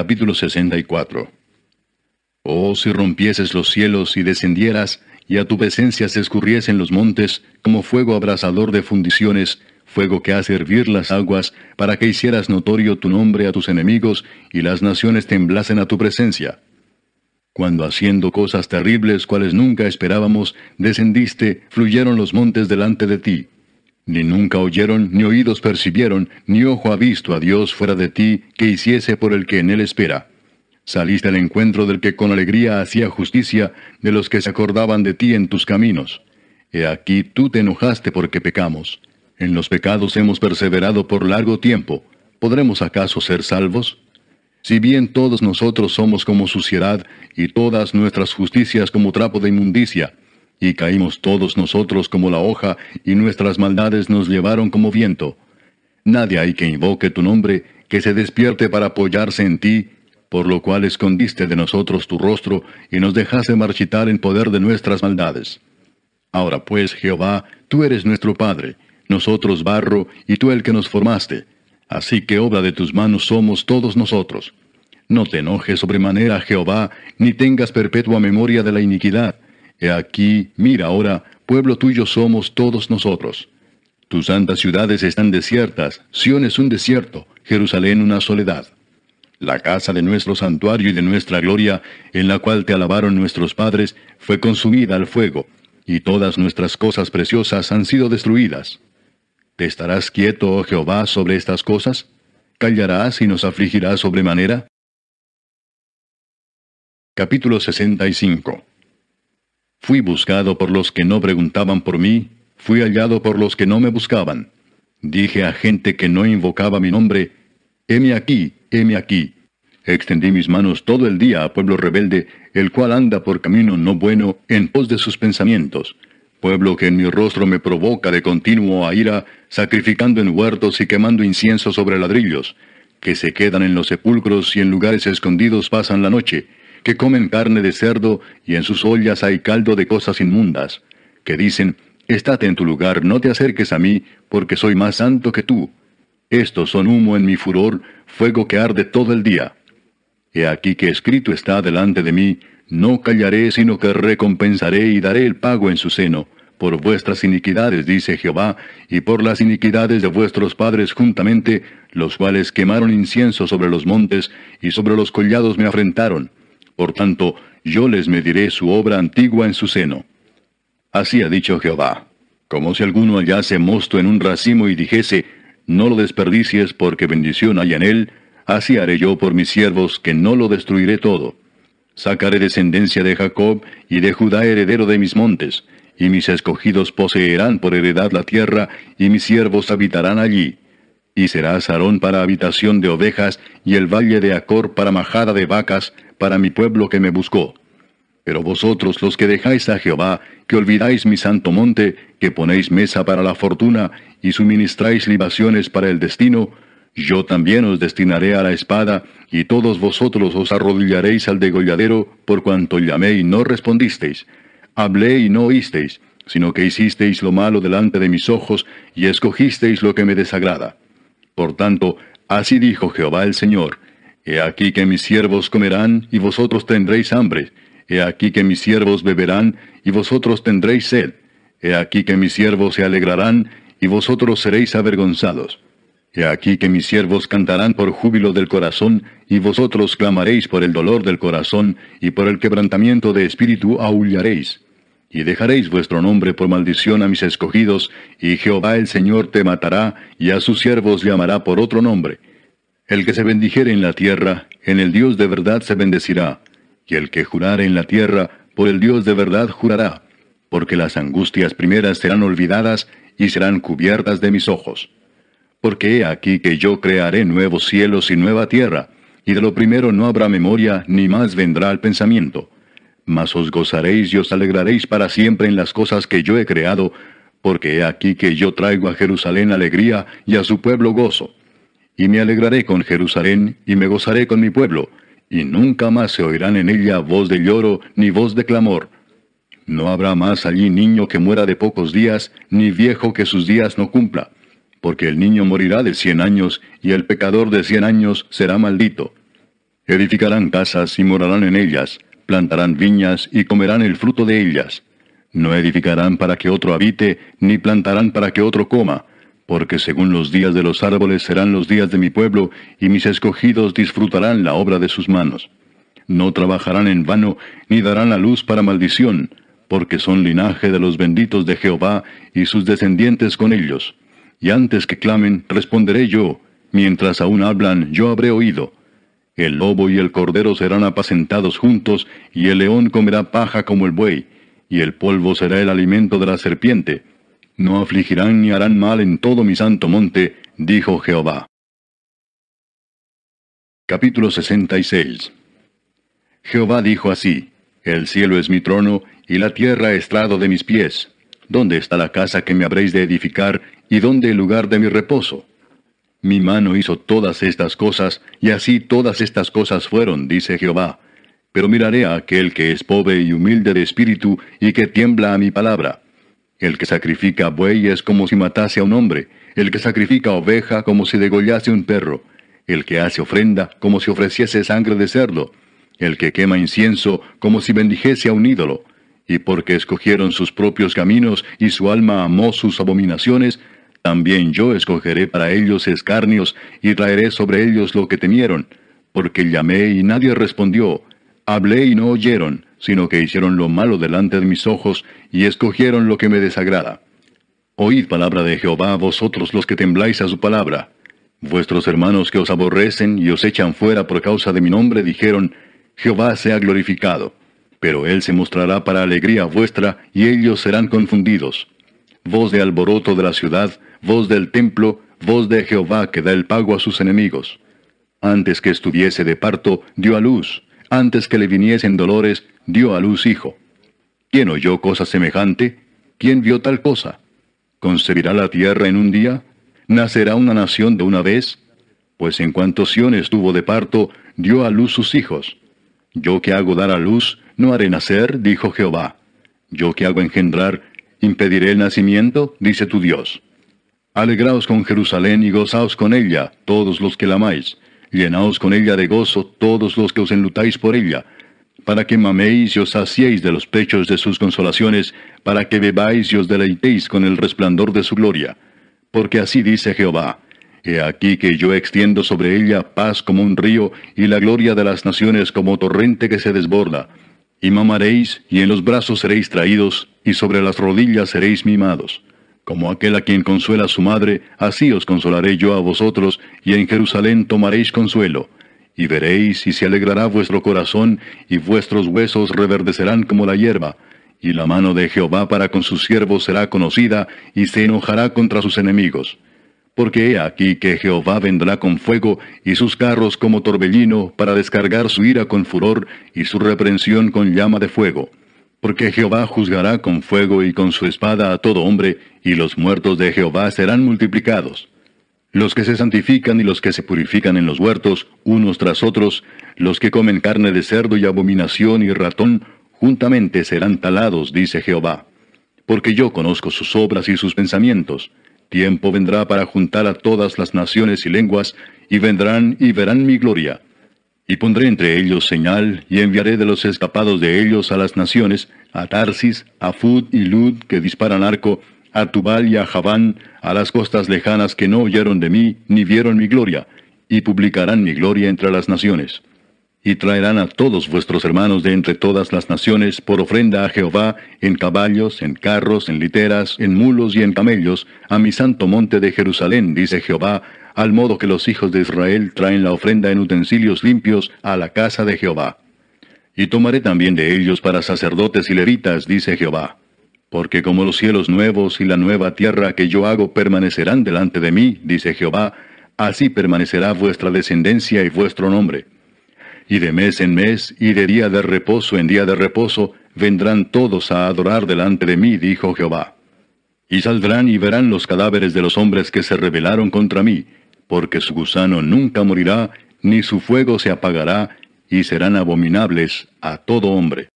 Capítulo 64 Oh, si rompieses los cielos y descendieras, y a tu presencia se escurriesen los montes, como fuego abrasador de fundiciones, fuego que hace hervir las aguas, para que hicieras notorio tu nombre a tus enemigos, y las naciones temblasen a tu presencia. Cuando haciendo cosas terribles cuales nunca esperábamos, descendiste, fluyeron los montes delante de ti. Ni nunca oyeron, ni oídos percibieron, ni ojo ha visto a Dios fuera de ti que hiciese por el que en él espera. Saliste al encuentro del que con alegría hacía justicia, de los que se acordaban de ti en tus caminos. He aquí tú te enojaste porque pecamos. En los pecados hemos perseverado por largo tiempo. ¿Podremos acaso ser salvos? Si bien todos nosotros somos como suciedad, y todas nuestras justicias como trapo de inmundicia, y caímos todos nosotros como la hoja, y nuestras maldades nos llevaron como viento. Nadie hay que invoque tu nombre, que se despierte para apoyarse en ti, por lo cual escondiste de nosotros tu rostro, y nos dejaste marchitar en poder de nuestras maldades. Ahora pues, Jehová, tú eres nuestro Padre, nosotros barro, y tú el que nos formaste. Así que obra de tus manos somos todos nosotros. No te enojes sobremanera, Jehová, ni tengas perpetua memoria de la iniquidad He aquí, mira ahora, pueblo tuyo somos todos nosotros. Tus santas ciudades están desiertas, Sión es un desierto, Jerusalén una soledad. La casa de nuestro santuario y de nuestra gloria, en la cual te alabaron nuestros padres, fue consumida al fuego, y todas nuestras cosas preciosas han sido destruidas. ¿Te estarás quieto, oh Jehová, sobre estas cosas? ¿Callarás y nos afligirás sobremanera? Capítulo 65 Fui buscado por los que no preguntaban por mí, fui hallado por los que no me buscaban. Dije a gente que no invocaba mi nombre, heme aquí, heme aquí. Extendí mis manos todo el día a pueblo rebelde, el cual anda por camino no bueno en pos de sus pensamientos. Pueblo que en mi rostro me provoca de continuo a ira, sacrificando en huertos y quemando incienso sobre ladrillos, que se quedan en los sepulcros y en lugares escondidos pasan la noche, que comen carne de cerdo y en sus ollas hay caldo de cosas inmundas, que dicen, estate en tu lugar, no te acerques a mí, porque soy más santo que tú. Estos son humo en mi furor, fuego que arde todo el día. He aquí que escrito está delante de mí, no callaré, sino que recompensaré y daré el pago en su seno, por vuestras iniquidades, dice Jehová, y por las iniquidades de vuestros padres juntamente, los cuales quemaron incienso sobre los montes, y sobre los collados me afrentaron. Por tanto, yo les mediré su obra antigua en su seno. Así ha dicho Jehová. Como si alguno hallase mosto en un racimo y dijese, no lo desperdicies porque bendición hay en él, así haré yo por mis siervos que no lo destruiré todo. Sacaré descendencia de Jacob y de Judá heredero de mis montes, y mis escogidos poseerán por heredad la tierra, y mis siervos habitarán allí. Y será Sarón para habitación de ovejas, y el valle de Acor para majada de vacas, para mi pueblo que me buscó. Pero vosotros los que dejáis a Jehová, que olvidáis mi santo monte, que ponéis mesa para la fortuna y suministráis libaciones para el destino, yo también os destinaré a la espada, y todos vosotros os arrodillaréis al degolladero, por cuanto llamé y no respondisteis. Hablé y no oísteis, sino que hicisteis lo malo delante de mis ojos, y escogisteis lo que me desagrada. Por tanto, así dijo Jehová el Señor, He aquí que mis siervos comerán y vosotros tendréis hambre. He aquí que mis siervos beberán y vosotros tendréis sed. He aquí que mis siervos se alegrarán y vosotros seréis avergonzados. He aquí que mis siervos cantarán por júbilo del corazón, y vosotros clamaréis por el dolor del corazón, y por el quebrantamiento de espíritu aullaréis. Y dejaréis vuestro nombre por maldición a mis escogidos, y Jehová el Señor te matará, y a sus siervos llamará por otro nombre, el que se bendijere en la tierra, en el Dios de verdad se bendecirá, y el que jurare en la tierra, por el Dios de verdad jurará, porque las angustias primeras serán olvidadas y serán cubiertas de mis ojos. Porque he aquí que yo crearé nuevos cielos y nueva tierra, y de lo primero no habrá memoria, ni más vendrá al pensamiento. Mas os gozaréis y os alegraréis para siempre en las cosas que yo he creado, porque he aquí que yo traigo a Jerusalén alegría y a su pueblo gozo y me alegraré con Jerusalén, y me gozaré con mi pueblo, y nunca más se oirán en ella voz de lloro ni voz de clamor. No habrá más allí niño que muera de pocos días, ni viejo que sus días no cumpla, porque el niño morirá de cien años, y el pecador de cien años será maldito. Edificarán casas y morarán en ellas, plantarán viñas y comerán el fruto de ellas. No edificarán para que otro habite, ni plantarán para que otro coma, porque según los días de los árboles serán los días de mi pueblo, y mis escogidos disfrutarán la obra de sus manos. No trabajarán en vano, ni darán la luz para maldición, porque son linaje de los benditos de Jehová, y sus descendientes con ellos. Y antes que clamen, responderé yo, mientras aún hablan, yo habré oído. El lobo y el cordero serán apacentados juntos, y el león comerá paja como el buey, y el polvo será el alimento de la serpiente no afligirán ni harán mal en todo mi santo monte, dijo Jehová. Capítulo 66 Jehová dijo así, El cielo es mi trono, y la tierra estrado de mis pies. ¿Dónde está la casa que me habréis de edificar, y dónde el lugar de mi reposo? Mi mano hizo todas estas cosas, y así todas estas cosas fueron, dice Jehová. Pero miraré a aquel que es pobre y humilde de espíritu, y que tiembla a mi palabra. El que sacrifica buey es como si matase a un hombre, el que sacrifica oveja como si degollase un perro, el que hace ofrenda como si ofreciese sangre de cerdo, el que quema incienso como si bendijese a un ídolo. Y porque escogieron sus propios caminos y su alma amó sus abominaciones, también yo escogeré para ellos escarnios y traeré sobre ellos lo que temieron, porque llamé y nadie respondió, hablé y no oyeron, sino que hicieron lo malo delante de mis ojos y escogieron lo que me desagrada. Oíd palabra de Jehová vosotros los que tembláis a su palabra. Vuestros hermanos que os aborrecen y os echan fuera por causa de mi nombre dijeron, Jehová sea glorificado. Pero él se mostrará para alegría vuestra y ellos serán confundidos. Voz de alboroto de la ciudad, voz del templo, voz de Jehová que da el pago a sus enemigos. Antes que estuviese de parto, dio a luz. Antes que le viniesen dolores, dio a luz hijo. ¿Quién oyó cosa semejante? ¿Quién vio tal cosa? ¿Concebirá la tierra en un día? ¿Nacerá una nación de una vez? Pues en cuanto Sión estuvo de parto, dio a luz sus hijos. Yo que hago dar a luz, no haré nacer, dijo Jehová. Yo que hago engendrar, impediré el nacimiento, dice tu Dios. Alegraos con Jerusalén y gozaos con ella, todos los que la amáis. Llenaos con ella de gozo todos los que os enlutáis por ella, para que maméis y os saciéis de los pechos de sus consolaciones, para que bebáis y os deleitéis con el resplandor de su gloria. Porque así dice Jehová, He aquí que yo extiendo sobre ella paz como un río, y la gloria de las naciones como torrente que se desborda. Y mamaréis, y en los brazos seréis traídos, y sobre las rodillas seréis mimados. Como aquel a quien consuela su madre, así os consolaré yo a vosotros, y en Jerusalén tomaréis consuelo y veréis y se alegrará vuestro corazón y vuestros huesos reverdecerán como la hierba, y la mano de Jehová para con sus siervos será conocida y se enojará contra sus enemigos. Porque he aquí que Jehová vendrá con fuego y sus carros como torbellino para descargar su ira con furor y su reprensión con llama de fuego. Porque Jehová juzgará con fuego y con su espada a todo hombre, y los muertos de Jehová serán multiplicados los que se santifican y los que se purifican en los huertos, unos tras otros, los que comen carne de cerdo y abominación y ratón, juntamente serán talados, dice Jehová. Porque yo conozco sus obras y sus pensamientos. Tiempo vendrá para juntar a todas las naciones y lenguas, y vendrán y verán mi gloria. Y pondré entre ellos señal, y enviaré de los escapados de ellos a las naciones, a Tarsis, a Fud y Lud, que disparan arco, a Tubal y a Javán, a las costas lejanas que no oyeron de mí ni vieron mi gloria, y publicarán mi gloria entre las naciones. Y traerán a todos vuestros hermanos de entre todas las naciones por ofrenda a Jehová, en caballos, en carros, en literas, en mulos y en camellos, a mi santo monte de Jerusalén, dice Jehová, al modo que los hijos de Israel traen la ofrenda en utensilios limpios a la casa de Jehová. Y tomaré también de ellos para sacerdotes y levitas, dice Jehová. Porque como los cielos nuevos y la nueva tierra que yo hago permanecerán delante de mí, dice Jehová, así permanecerá vuestra descendencia y vuestro nombre. Y de mes en mes, y de día de reposo en día de reposo, vendrán todos a adorar delante de mí, dijo Jehová. Y saldrán y verán los cadáveres de los hombres que se rebelaron contra mí, porque su gusano nunca morirá, ni su fuego se apagará, y serán abominables a todo hombre.